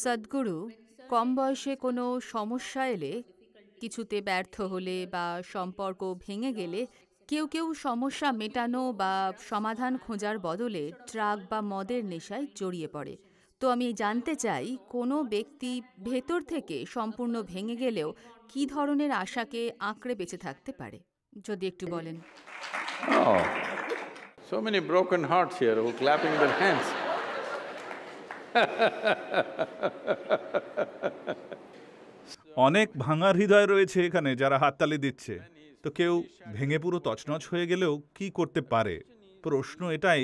সদ্গুরু কম বয়সে কোনো সমস্যা এলে কিছুতে ব্যর্থ হলে বা সম্পর্ক ভেঙে গেলে কেউ কেউ সমস্যা মেটানো বা সমাধান খোঁজার বদলে ট্রাক বা মদের নেশায় জড়িয়ে পড়ে তো আমি জানতে চাই কোনো ব্যক্তি ভেতর থেকে সম্পূর্ণ ভেঙে গেলেও কি ধরনের আশাকে আঁকড়ে বেঁচে থাকতে পারে যদি একটু বলেন oh, So many broken hearts অনেক ভাঙার হৃদয় রয়েছে এখানে যারা হাততালি দিচ্ছে তো কেউ ভেঙে পুরো তছনছ হয়ে গেলেও কি করতে পারে প্রশ্ন এটাই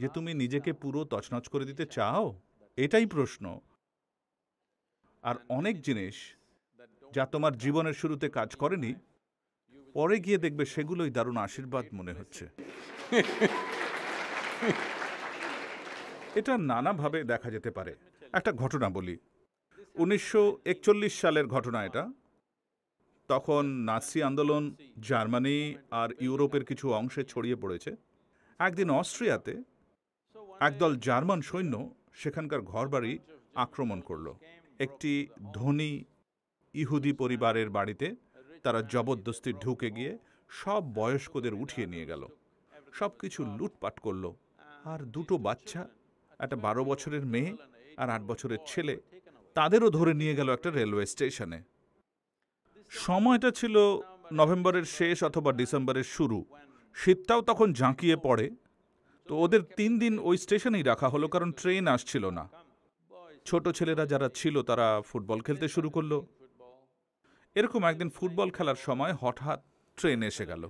যে তুমি নিজেকে পুরো তছনছ করে দিতে চাও এটাই প্রশ্ন আর অনেক জিনিস যা তোমার জীবনের শুরুতে কাজ করেনি পরে গিয়ে দেখবে সেগুলোই দারুণ আশীর্বাদ মনে হচ্ছে এটা নানাভাবে দেখা যেতে পারে একটা ঘটনা বলি উনিশশো সালের ঘটনা এটা তখন নাসি আন্দোলন জার্মানি আর ইউরোপের কিছু অংশে ছড়িয়ে পড়েছে একদিন অস্ট্রিয়াতে একদল জার্মান সৈন্য সেখানকার ঘরবাড়ি আক্রমণ করল একটি ধনী ইহুদি পরিবারের বাড়িতে তারা জবরদস্তি ঢুকে গিয়ে সব বয়স্কদের উঠিয়ে নিয়ে গেল সব কিছু লুটপাট করল আর দুটো বাচ্চা একটা বারো বছরের মেয়ে আর আট বছরের ছেলে তাদেরও ধরে নিয়ে গেল একটা রেলওয়ে স্টেশনে সময়টা ছিল নভেম্বরের শেষ অথবা ডিসেম্বরের শুরু শীতটাও তখন ঝাঁকিয়ে পড়ে তো ওদের তিন দিন ওই স্টেশনেই রাখা হলো কারণ ট্রেন আসছিল না ছোট ছেলেরা যারা ছিল তারা ফুটবল খেলতে শুরু করলো এরকম একদিন ফুটবল খেলার সময় হঠাৎ ট্রেন এসে গেল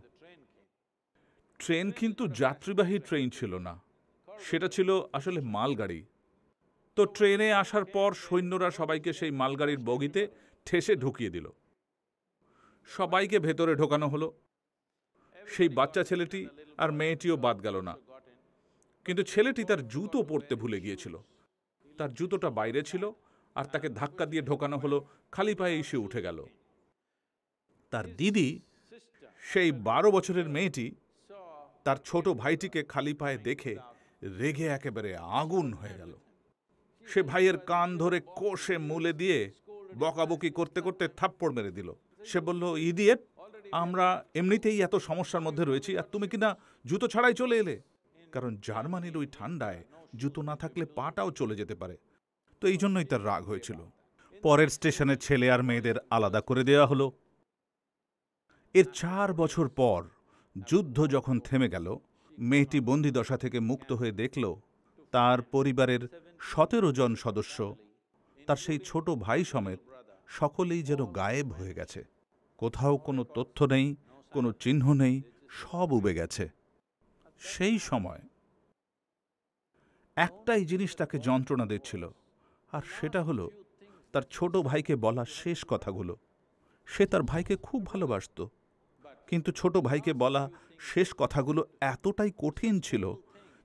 ট্রেন কিন্তু যাত্রীবাহী ট্রেন ছিল না সেটা ছিল আসলে মালগাড়ি তো ট্রেনে আসার পর সৈন্যরা সবাইকে সেই মালগাড়ির বগিতে ঠেসে ঢুকিয়ে দিল সবাইকে ভেতরে ঢোকানো হলো সেই বাচ্চা ছেলেটি আর মেয়েটিও বাদ গেল না কিন্তু ছেলেটি তার জুতো পরতে ভুলে গিয়েছিল তার জুতোটা বাইরে ছিল আর তাকে ধাক্কা দিয়ে ঢোকানো হলো খালি পায়ে এসে উঠে গেল তার দিদি সেই বারো বছরের মেয়েটি তার ছোট ভাইটিকে খালি পায়ে দেখে রেগে একেবারে আগুন হয়ে গেল সে ভাইয়ের কান ধরে কোষে মুলে দিয়ে বকাবকি করতে করতে থাপ্পড় মেরে দিল সে বলল ইদিয়েট আমরা এমনিতেই এত সমস্যার মধ্যে রয়েছি আর তুমি কিনা জুতো ছাড়াই চলে এলে কারণ জার্মানির ওই ঠান্ডায় জুতো না থাকলে পাটাও চলে যেতে পারে তো এই জন্যই তার রাগ হয়েছিল পরের স্টেশনের ছেলে আর মেয়েদের আলাদা করে দেওয়া হলো এর চার বছর পর যুদ্ধ যখন থেমে গেল মেয়েটি বন্দিদশা থেকে মুক্ত হয়ে দেখল তার পরিবারের সতেরো জন সদস্য তার সেই ছোট ভাই সমেত সকলেই যেন গায়েব হয়ে গেছে কোথাও কোনো তথ্য নেই কোনো চিহ্ন নেই সব উবে গেছে সেই সময় একটাই জিনিস তাকে যন্ত্রণা দিচ্ছিল আর সেটা হলো তার ছোট ভাইকে বলা শেষ কথাগুলো সে তার ভাইকে খুব ভালোবাসত কিন্তু ছোট ভাইকে বলা শেষ কথাগুলো এতটাই কঠিন ছিল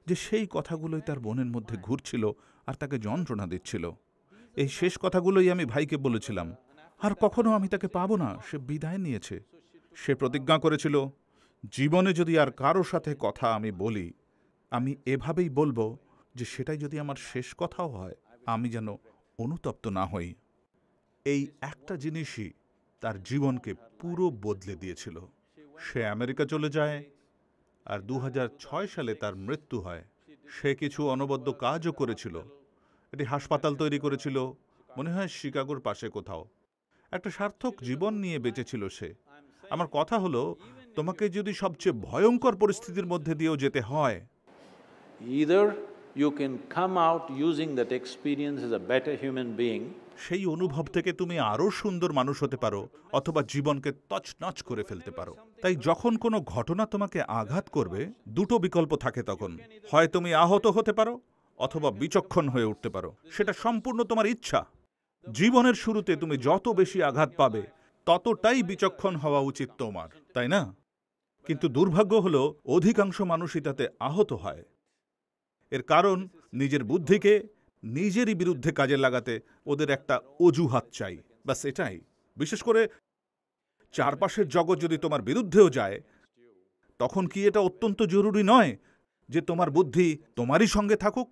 যে সেই কথাগুলোই তার বোনের মধ্যে ঘুরছিল আর তাকে যন্ত্রণা দিচ্ছিল এই শেষ কথাগুলোই আমি ভাইকে বলেছিলাম আর কখনো আমি তাকে পাবো না সে বিদায় নিয়েছে সে প্রতিজ্ঞা করেছিল জীবনে যদি আর কারো সাথে কথা আমি বলি আমি এভাবেই বলবো যে সেটাই যদি আমার শেষ কথাও হয় আমি যেন অনুতপ্ত না হই এই একটা জিনিসই তার জীবনকে পুরো বদলে দিয়েছিল সে আমেরিকা চলে যায় আর দু সালে তার মৃত্যু হয় সে কিছু অনবদ্য কাজও করেছিল এটি হাসপাতাল তৈরি করেছিল মনে হয় শিকাগোর পাশে কোথাও একটা সার্থক জীবন নিয়ে বেঁচেছিল সে আমার কথা হলো তোমাকে যদি সবচেয়ে ভয়ঙ্কর পরিস্থিতির মধ্যে দিয়েও যেতে হয় either you can come out using that experience as a better human being সেই অনুভব থেকে তুমি আরও সুন্দর মানুষ হতে পারো অথবা জীবনকে তছনছ করে ফেলতে পারো তাই যখন কোনো ঘটনা তোমাকে আঘাত করবে দুটো বিকল্প থাকে তখন হয় তুমি আহত হতে পারো অথবা বিচক্ষণ হয়ে উঠতে পারো সেটা সম্পূর্ণ তোমার ইচ্ছা জীবনের শুরুতে তুমি যত বেশি আঘাত পাবে ততটাই বিচক্ষণ হওয়া উচিত তোমার তাই না কিন্তু দুর্ভাগ্য হল অধিকাংশ মানুষই তাতে আহত হয় এর কারণ নিজের বুদ্ধিকে নিজেরই বিরুদ্ধে কাজে লাগাতে ওদের একটা অজুহাত চাই বা সেটাই বিশেষ করে চারপাশের জগৎ যদি তোমার বিরুদ্ধেও যায় তখন কি এটা অত্যন্ত জরুরি নয় যে তোমার বুদ্ধি তোমারই সঙ্গে থাকুক